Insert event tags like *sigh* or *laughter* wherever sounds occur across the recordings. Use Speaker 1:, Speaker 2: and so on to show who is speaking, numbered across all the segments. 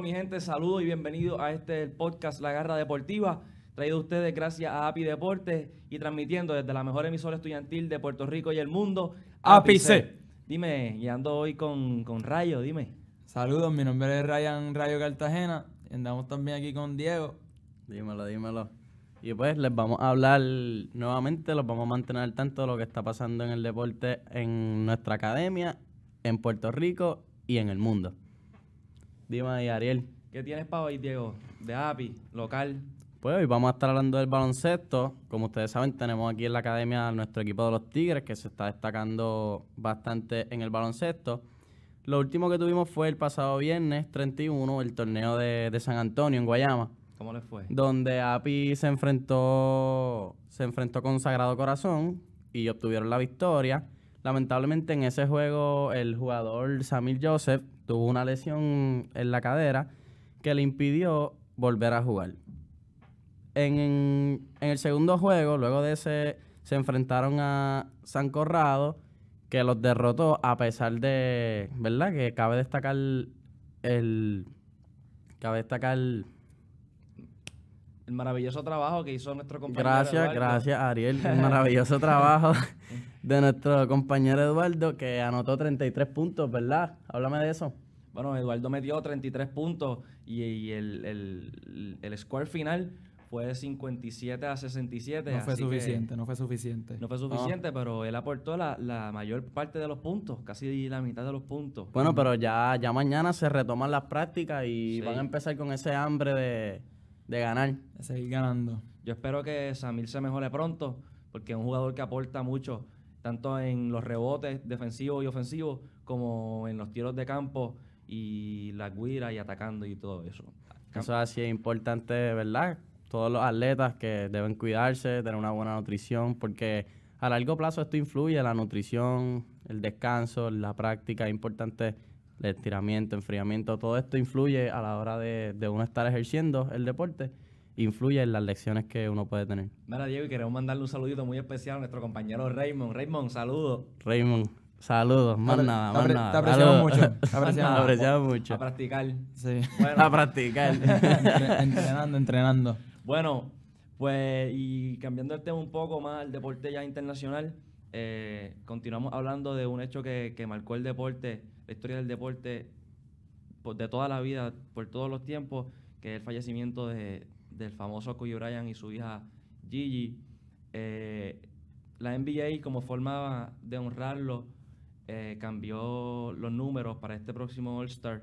Speaker 1: mi gente, saludos y bienvenidos a este podcast La Garra Deportiva, traído a ustedes gracias a API Deportes y transmitiendo desde la mejor emisora estudiantil de Puerto Rico y el mundo, C. Dime, y ando hoy con, con
Speaker 2: Rayo, dime. Saludos, mi nombre es Ryan Rayo Cartagena, andamos también aquí con Diego.
Speaker 3: Dímelo, dímelo. Y pues les vamos a hablar nuevamente, los vamos a mantener tanto de lo que está pasando en el deporte en nuestra academia, en Puerto Rico y en el mundo. Dima y Ariel.
Speaker 1: ¿Qué tienes para hoy, Diego? De API,
Speaker 3: local. Pues hoy vamos a estar hablando del baloncesto. Como ustedes saben, tenemos aquí en la academia nuestro equipo de los Tigres, que se está destacando bastante en el baloncesto. Lo último que tuvimos fue el pasado viernes 31, el torneo de, San Antonio, en Guayama. ¿Cómo les fue? Donde API se enfrentó, se enfrentó con Sagrado Corazón y obtuvieron la victoria. Lamentablemente en ese juego el jugador Samir Joseph tuvo una lesión en la cadera que le impidió volver a jugar. En, el segundo juego, luego de ese, se enfrentaron a San Corrado, que los derrotó a pesar de, ¿verdad? Que cabe destacar el... Cabe destacar... El
Speaker 1: maravilloso trabajo que hizo nuestro compañero. Gracias, gracias Ariel, Un maravilloso trabajo
Speaker 3: *laughs* de nuestro compañero Eduardo, que anotó 33 puntos, ¿verdad? Háblame de eso. Bueno, Eduardo metió 33 puntos y, el, el, score
Speaker 1: final fue de 57 a 67. No fue suficiente,
Speaker 2: no fue suficiente. No fue ah.
Speaker 1: suficiente, pero él aportó la, la, mayor parte de los puntos, casi la mitad de los puntos. Bueno, pero
Speaker 3: ya, ya mañana se retoman las prácticas y van a empezar con ese hambre de, de ganar. De seguir ganando. Yo espero que Samir se mejore pronto, porque es un jugador que aporta
Speaker 1: mucho tanto en los rebotes defensivos y ofensivos como en los tiros de
Speaker 3: campo y la guiras y atacando y todo eso. Eso así es importante, ¿verdad? Todos los atletas que deben cuidarse, tener una buena nutrición, porque a largo plazo esto influye, la nutrición, el descanso, la práctica, es importante el estiramiento, enfriamiento, todo esto influye a la hora de uno estar ejerciendo el deporte influye en las lecciones que uno puede tener.
Speaker 1: Mira, Diego, y queremos mandarle un saludito muy especial a nuestro compañero Raymond. Raymond, saludos.
Speaker 3: Raymond, saludos. Más nada, más nada. Te apreciamos mucho. Te *laughs* apreciamos, mucho. A practicar. a practicar. *laughs* entrenando,
Speaker 1: entrenando. Bueno, pues, y cambiando el tema un poco más al deporte ya internacional, eh, continuamos hablando de un hecho que, marcó el deporte, la historia del deporte pues, de toda la vida, por todos los tiempos, que es el fallecimiento de, del famoso Kobe Bryant y su hija Gigi. Eh, la NBA como forma de honrarlo eh, cambió los números para este próximo All Star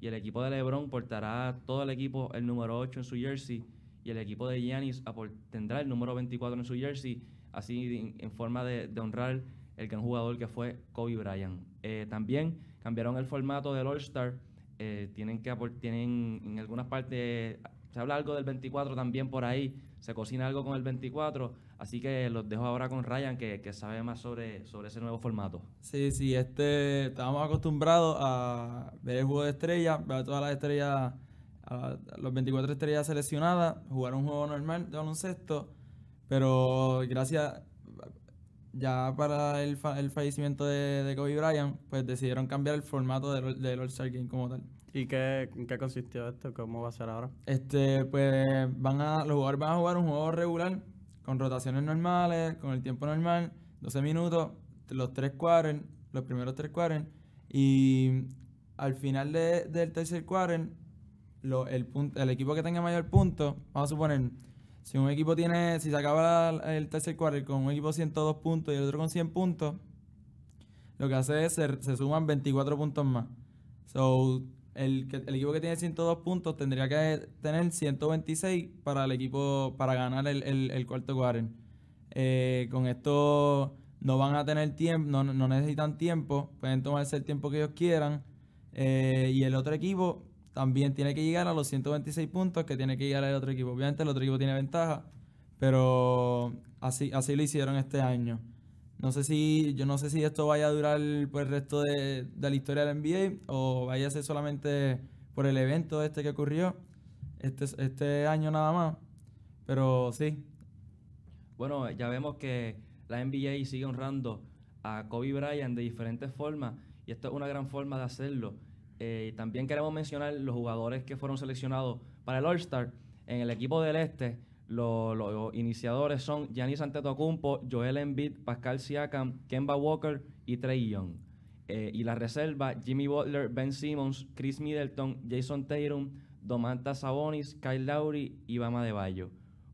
Speaker 1: y el equipo de LeBron portará todo el equipo el número 8 en su jersey y el equipo de Giannis tendrá el número 24 en su jersey, así en forma de, honrar el gran jugador que fue Kobe Bryant. Eh, también cambiaron el formato del All Star, tienen que tienen en algunas partes se habla algo del 24 también por ahí, se cocina algo con el 24, así que los dejo ahora con Ryan que, sabe más sobre, sobre ese nuevo formato.
Speaker 2: Sí, sí, este, estábamos acostumbrados a ver el juego de estrellas, ver todas las estrellas, los 24 estrellas seleccionadas, jugar un juego normal de baloncesto, pero gracias, ya para el, fallecimiento de, de, Kobe Bryant, pues decidieron cambiar el formato del, del All-Star Game como tal. ¿Y qué, qué consistió esto? ¿Cómo va a ser ahora? Este, pues van a, los jugadores van a jugar un juego regular, con rotaciones normales, con el tiempo normal, 12 minutos, los tres cuadren, los primeros tres cuadren, y al final de, del tercer cuadren, el, equipo que tenga mayor punto, vamos a suponer, si un equipo tiene, si se acaba el tercer quarter con un equipo 102 puntos y el otro con 100 puntos, lo que hace es se, se suman 24 puntos más. So, el, equipo que tiene 102 puntos tendría que tener 126 para el equipo para ganar el, cuarto quarter. Eh, con esto no van a tener tiempo, no, necesitan tiempo, pueden tomarse el tiempo que ellos quieran. Eh, y el otro equipo también tiene que llegar a los 126 puntos que tiene que llegar el otro equipo. Obviamente el otro equipo tiene ventaja, pero así, así lo hicieron este año. No sé si, yo no sé si esto vaya a durar por pues, el resto de, la historia del NBA o vaya a ser solamente por el evento este que ocurrió este, este año nada más. Pero sí.
Speaker 1: Bueno, ya vemos que la NBA sigue honrando a Kobe Bryant de diferentes formas y esto es una gran forma de hacerlo. Eh, también queremos mencionar los jugadores que fueron seleccionados para el All-Star en el equipo del Este. Los, iniciadores son Giannis Antetokounmpo, Joel Embiid, Pascal Siakam, Kemba Walker y Trey Young. Eh, y la reserva, Jimmy Butler, Ben Simmons, Chris Middleton, Jason Tatum, Domantas Sabonis, Kyle Lowry y Bama de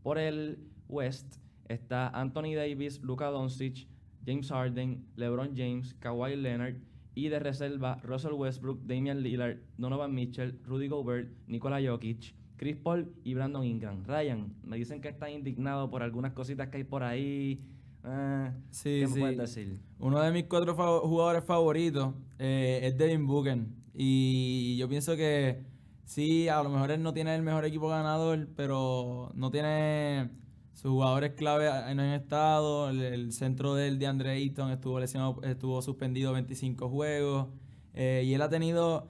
Speaker 1: Por el West está Anthony Davis, Luca Doncic, James Harden, LeBron James, Kawhi Leonard y de reserva Russell Westbrook, Damian Lillard, Donovan Mitchell, Rudy Gobert, Nikola Jokic, Chris Paul y Brandon Ingram. Ryan, me dicen que está indignado por algunas cositas que hay por ahí. Eh, sí, ¿Qué decir? Uno de mis cuatro jugadores favoritos eh, es Devin Booker.
Speaker 2: Y yo pienso que sí, a lo mejor él no tiene el mejor equipo ganador, pero no tiene sus jugadores clave en el estado. El, centro del de Andre Easton estuvo lesionado, estuvo suspendido 25 juegos. Eh, y él ha tenido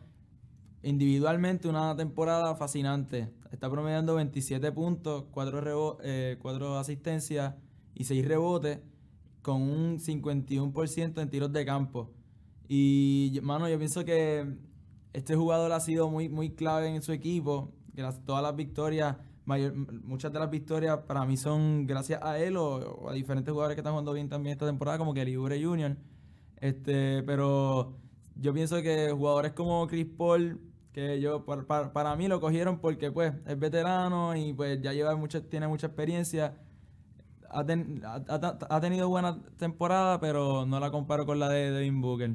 Speaker 2: Individualmente, una temporada fascinante. Está promediando 27 puntos, 4, eh, asistencias y 6 rebotes, con un 51% en tiros de campo. Y, mano, yo pienso que este jugador ha sido muy, muy clave en su equipo. todas las victorias, muchas de las victorias para mí son gracias a él o, a diferentes jugadores que están jugando bien también esta temporada, como que Libre Junior. Este, pero yo pienso que jugadores como Chris Paul que yo para, mí lo cogieron porque pues es veterano y pues ya lleva mucho tiene mucha experiencia. Ha, tenido buena
Speaker 1: temporada, pero no la comparo con la de Devin Booker.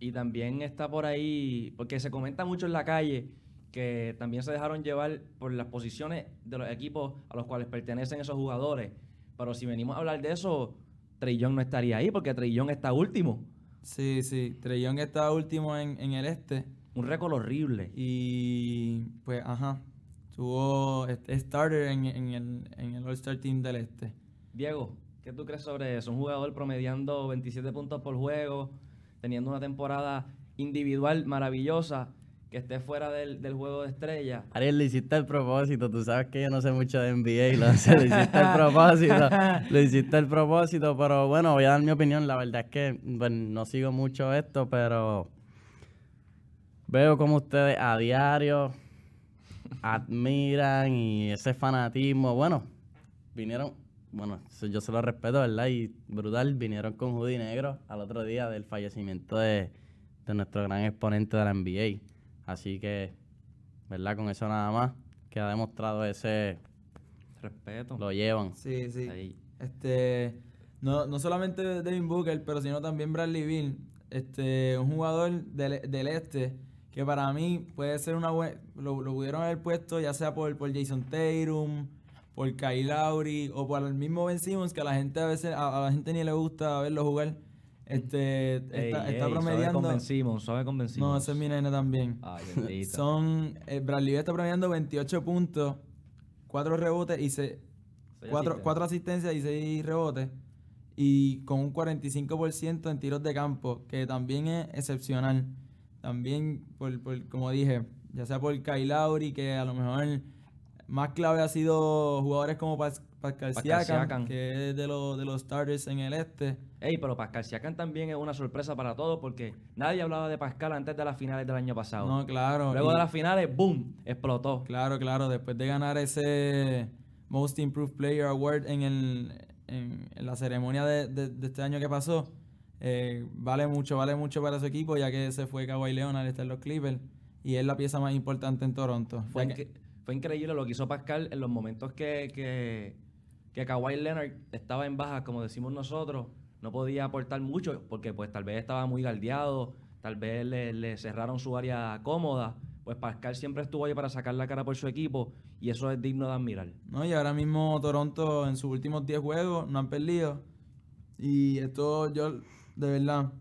Speaker 1: Y también está por ahí, porque se comenta mucho en la calle que también se dejaron llevar por las posiciones de los equipos a los cuales pertenecen esos jugadores. Pero si venimos a hablar de eso, Trillón no estaría ahí porque Trillón está último. Sí, sí, Trillón está último en, en el este.
Speaker 2: Un récord horrible. Y pues, ajá. Tuvo starter en, en el, en All-Star Team del Este.
Speaker 1: Diego, ¿qué tú crees sobre eso? Un jugador promediando 27 puntos por juego, teniendo una temporada individual maravillosa, que esté fuera del, juego de estrella.
Speaker 3: Ariel, le hiciste el propósito. Tú sabes que yo no sé mucho de NBA lo hiciste el propósito. *laughs* le hiciste el propósito, pero bueno, voy a dar mi opinión. La verdad es que bueno, no sigo mucho esto, pero Veo como ustedes a diario admiran y ese fanatismo. Bueno, vinieron, bueno, yo se lo respeto, ¿verdad? Y brutal, vinieron con Judy Negro al otro día del fallecimiento de, nuestro gran exponente de la NBA. Así que, ¿verdad? Con eso nada más, que ha demostrado ese respeto. Lo llevan. Sí, sí. Este, no, no solamente
Speaker 2: Devin Booker, pero sino también Bradley Beal, este, un jugador del, del este que para mí puede ser una buena. Lo, pudieron haber puesto ya sea por, por Jason Tatum, por Kyle Lowry o por el mismo Ben Simmons, que a la gente a veces, a, la gente ni le gusta verlo jugar. Este, está, promediando.
Speaker 1: Suave con suave Simmons. No,
Speaker 2: ese es mi nene también. Ay, Son. Eh, Bradley está promediando 28 puntos, 4 rebotes y se, 4, 4 asistencias y 6 rebotes y con un 45% en tiros de campo, que también es excepcional también, por, como dije, ya sea por Kyle Lowry, que a lo mejor más clave ha sido
Speaker 1: jugadores como Pascal, Siakam, que es de, los, de los starters en el este. Ey, pero Pascal Siakam también es una sorpresa para todos porque nadie hablaba de Pascal antes de las finales del año pasado. No,
Speaker 2: claro. Luego de las finales, ¡boom! Explotó. Claro, claro. Después de ganar ese Most Improved Player Award en, el, en, la ceremonia de, de este año que pasó, eh, vale mucho, vale mucho para su equipo, ya que se fue Kawhi Leonard, está en los Clippers, y es la pieza más importante en Toronto. Fue,
Speaker 1: increíble lo que hizo Pascal en los momentos que, que, Kawhi Leonard estaba en baja, como decimos nosotros, no podía aportar mucho, porque pues tal vez estaba muy galdeado, tal vez le, cerraron su área cómoda, pues Pascal siempre estuvo ahí para sacar la cara por su equipo y eso es digno de admirar. No, y ahora mismo Toronto en sus últimos 10 juegos no han perdido. Y esto
Speaker 2: yo de verdad.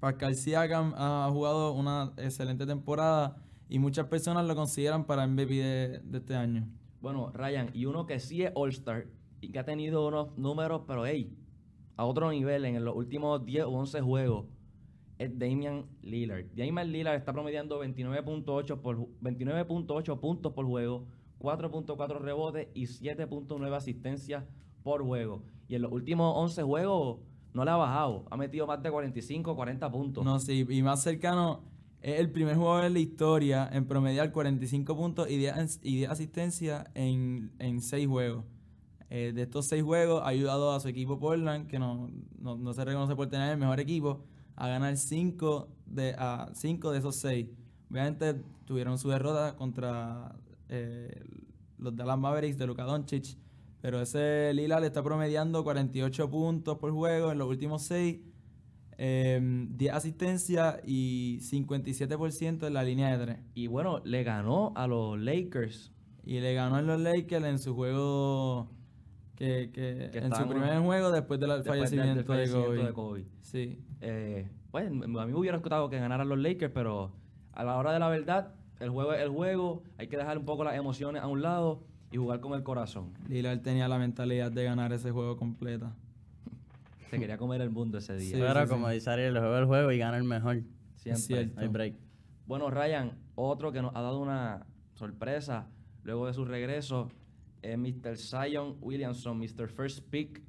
Speaker 2: Pascal Siakam ha jugado una excelente
Speaker 1: temporada y muchas personas lo consideran para MVP de, este año. Bueno, Ryan, y uno que sí es All-Star y que ha tenido unos números, pero hey, a otro nivel en los últimos 10 o 11 juegos, es Damian Lillard. Damian Lillard está promediando 29.8 por 29.8 puntos por juego, 4.4 rebotes y 7.9 asistencias por juego. Y en los últimos 11 juegos no le ha bajado. Ha metido más de 45, 40 puntos. No, sí, y más cercano es el primer jugador
Speaker 2: en la historia en promediar 45 puntos y 10, y asistencias en, en 6 juegos. Eh, de estos 6 juegos ha ayudado a su equipo Portland, que no, se reconoce por tener el mejor equipo, a ganar 5 de, a de esos 6. Obviamente tuvieron su derrota contra eh, los Dallas Mavericks de Luka Doncic pero ese Lila le está promediando 48 puntos por juego en los últimos 6, eh, 10 asistencias y 57% en la línea de 3. Y bueno, le ganó a los Lakers. Y le ganó a los Lakers en su
Speaker 1: juego. Que, en su primer juego después del fallecimiento, de, Kobe. Sí. Eh, pues, a mí me hubiera gustado que ganaran los Lakers, pero a la hora de la verdad, el juego es el juego. Hay que dejar un poco las emociones a un lado y jugar con el corazón. él tenía la mentalidad de ganar ese juego completa. Se quería comer el mundo ese día. Sí, Pero como
Speaker 3: dice el juego y gana el mejor. Siempre. Bueno,
Speaker 1: Ryan, otro que nos ha dado una sorpresa luego de su regreso es Mr. Zion Williamson, Mr. First Pick.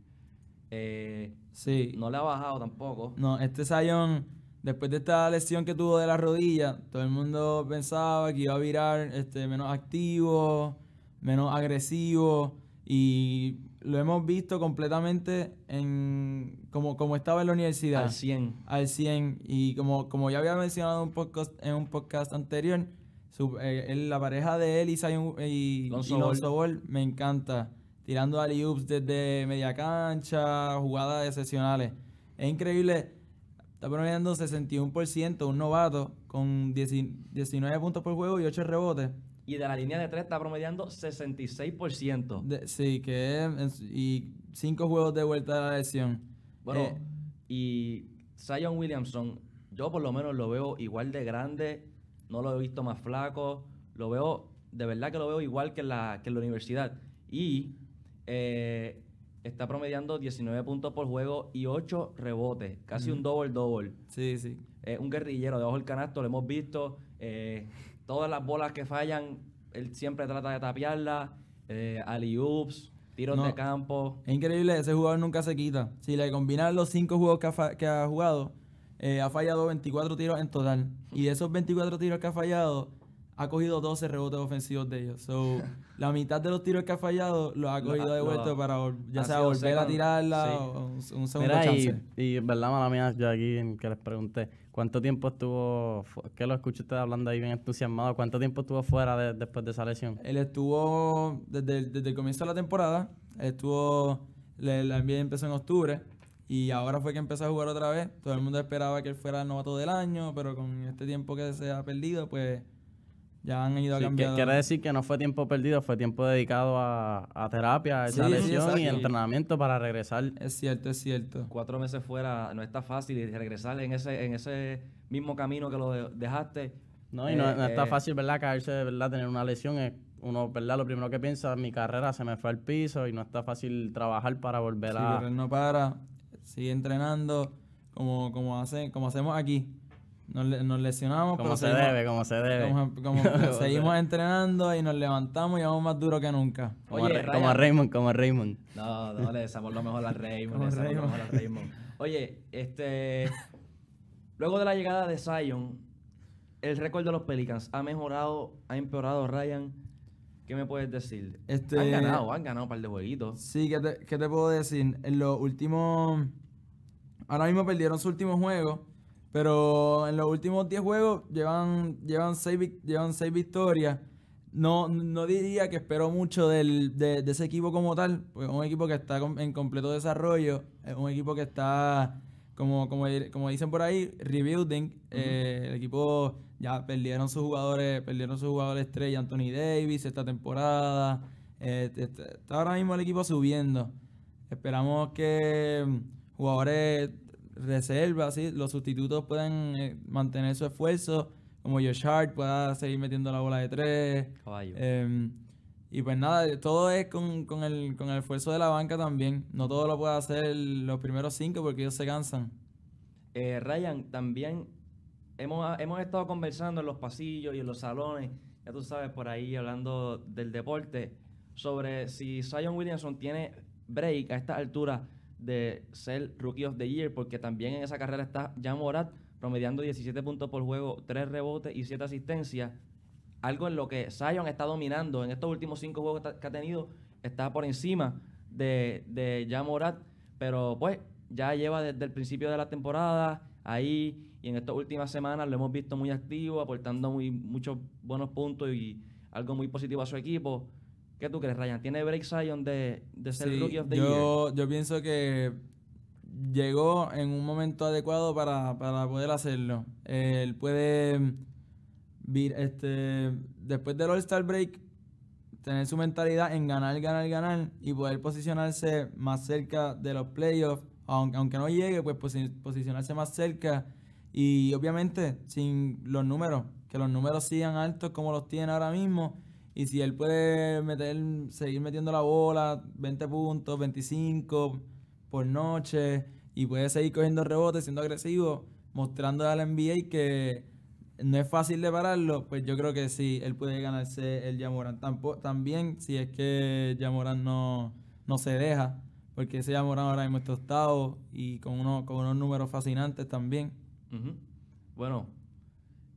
Speaker 1: Eh, sí. No le ha
Speaker 2: bajado tampoco. No, este Zion, después de esta lesión que tuvo de la rodilla, todo el mundo pensaba que iba a virar este, menos activo menos agresivo y lo hemos visto completamente en como, como estaba en la universidad. Al 100. Al 100. Y como, como ya había mencionado en un podcast, en un podcast anterior, eh, la pareja de él y, y, me encanta. Tirando alley-oops desde media cancha, jugadas excepcionales. Es increíble. Está promediando 61%, un novato con 19
Speaker 1: puntos por juego y 8 rebotes y de la línea de 3 está promediando 66%.
Speaker 2: sí, que es,
Speaker 1: y cinco juegos de vuelta de la lesión. Bueno, eh, y Zion Williamson, yo por lo menos lo veo igual de grande, no lo he visto más flaco, lo veo, de verdad que lo veo igual que en la, que la universidad. Y eh, está promediando 19 puntos por juego y 8 rebotes, casi un doble doble Sí, sí. un guerrillero debajo del canasto, lo hemos visto. Eh, todas las bolas que fallan, él siempre trata de tapiarlas eh, ...ali-ups, tiros de campo.
Speaker 2: Es increíble, ese jugador nunca se quita. Si le combinan los cinco juegos que ha, jugado, eh, ha fallado 24 tiros en total. Y de esos 24 tiros que ha fallado, ha cogido 12 rebotes ofensivos de ellos. So, la mitad de los tiros que ha fallado los ha cogido de vuelta para ya sea volver a tirarla un, segundo chance.
Speaker 3: Y, verdad, mala mía, yo aquí que les pregunté, ¿cuánto tiempo estuvo, que lo escuché usted hablando ahí bien entusiasmado, cuánto tiempo estuvo fuera después de esa lesión? Él estuvo, desde, el
Speaker 2: comienzo de la temporada, estuvo, la empezó en octubre, y ahora fue que empezó a jugar otra vez. Todo el mundo esperaba que él fuera el novato del año, pero con este tiempo que se ha perdido, pues ya han ido a cambiar. Quiere
Speaker 3: decir que no fue tiempo perdido, fue tiempo dedicado a, terapia, a esa lesión y
Speaker 1: entrenamiento para regresar. Es cierto, es cierto. Cuatro meses fuera
Speaker 3: no está fácil regresar en ese, en ese mismo camino que lo dejaste. No, y no, eh, está eh, fácil, ¿verdad? Caerse, ¿verdad? Tener una lesión es uno, ¿verdad? Lo primero que piensa, mi carrera se me fue al piso y no está fácil trabajar para volver a. no para, sigue entrenando
Speaker 2: como, como, como hacemos aquí nos, lesionamos. Como se debe, como *laughs* se debe. seguimos entrenando y nos levantamos y vamos más duro que nunca. como,
Speaker 3: Raymond, como Raymond.
Speaker 1: No, no, le deseamos lo mejor a Raymond. Raymond. Oye, este. Luego de la llegada de Zion, el récord de los Pelicans ha mejorado, ha empeorado Ryan. ¿Qué me puedes decir? Este, han ganado, han ganado un par de jueguitos.
Speaker 2: Sí, ¿qué ¿qué te, puedo decir? En los últimos. Ahora mismo perdieron su último juego. Pero en los últimos 10 juegos llevan, llevan 6 seis victorias. No, no diría que espero mucho de, ese equipo como tal, porque es un equipo que está en completo desarrollo, es un equipo que está, como, como, dicen por ahí, rebuilding. Eh, el equipo ya perdieron sus jugadores, perdieron sus jugadores estrella, Anthony Davis esta temporada. Eh, está ahora mismo el equipo subiendo. Esperamos que mm, jugadores reserva, así, los sustitutos pueden eh, mantener su esfuerzo, como Josh Hart pueda seguir metiendo la bola de tres. Em, y pues nada, todo es con, el, esfuerzo de la banca también. No todo lo puede hacer los primeros cinco porque ellos se cansan.
Speaker 1: Eh, Ryan, también hemos, hemos estado conversando en los pasillos y en los salones, ya tú sabes, por ahí hablando del deporte, sobre si Zion Williamson tiene break a esta altura de ser Rookie of the Year, porque también en esa carrera está Jan Morat promediando 17 puntos por juego, 3 rebotes y 7 asistencias. Algo en lo que Zion está dominando en estos últimos 5 juegos que ha tenido, está por encima de, de Jan Morat, pero pues ya lleva desde el principio de la temporada ahí y en estas últimas semanas lo hemos visto muy activo, aportando muy, muchos buenos puntos y algo muy positivo a su equipo. ¿Qué tú crees, Ryan? ¿Tiene Break Zion de, de ser Rookie of the yo,
Speaker 2: Year? Yo pienso que llegó en un momento adecuado para, poder hacerlo. Eh, él puede, mm, este, después del All-Star Break, tener su mentalidad en ganar, ganar, ganar y poder posicionarse más cerca de los playoffs, aunque, aunque no llegue, pues posicionarse más cerca y obviamente sin los números, que los números sigan altos como los tienen ahora mismo y si él puede seguir metiendo la bola, 20 puntos, 25 por noche, y puede seguir cogiendo rebotes, siendo agresivo, mostrando al NBA que no es fácil de pararlo, pues yo creo que sí, él puede ganarse el Yamoran. también, si es que Yamoran no, no se deja, porque ese Yamoran ahora mismo está tostado y con, uno, con unos números fascinantes también. Bueno,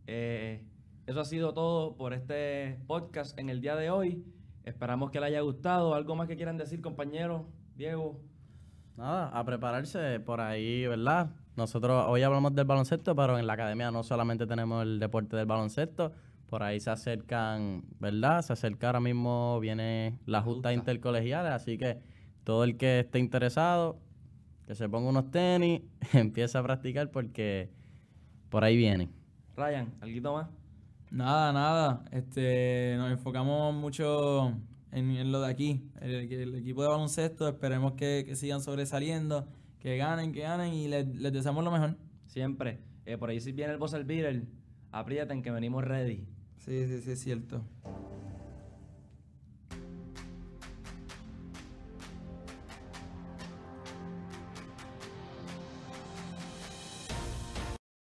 Speaker 1: eh, eso ha sido todo por este podcast en el día de hoy. Esperamos que le haya gustado. ¿Algo más que quieran decir, compañeros? Diego.
Speaker 3: Nada, a prepararse por ahí, ¿verdad? Nosotros hoy hablamos del baloncesto, pero en la academia no solamente tenemos el deporte del baloncesto. Por ahí se acercan, ¿verdad? Se acerca ahora mismo, viene la justa intercolegial, así que todo el que esté interesado, que se ponga unos tenis, *laughs* empieza a practicar porque por ahí viene.
Speaker 1: Ryan, alguito más?
Speaker 2: Nada, nada. Este, nos enfocamos mucho en, lo de aquí. El, equipo de baloncesto, esperemos que, sigan sobresaliendo, que ganen, que ganen y les,
Speaker 1: deseamos lo mejor. Siempre. Eh, por ahí si viene el boss al Beater, aprieten que venimos ready. Sí, sí, sí, es cierto.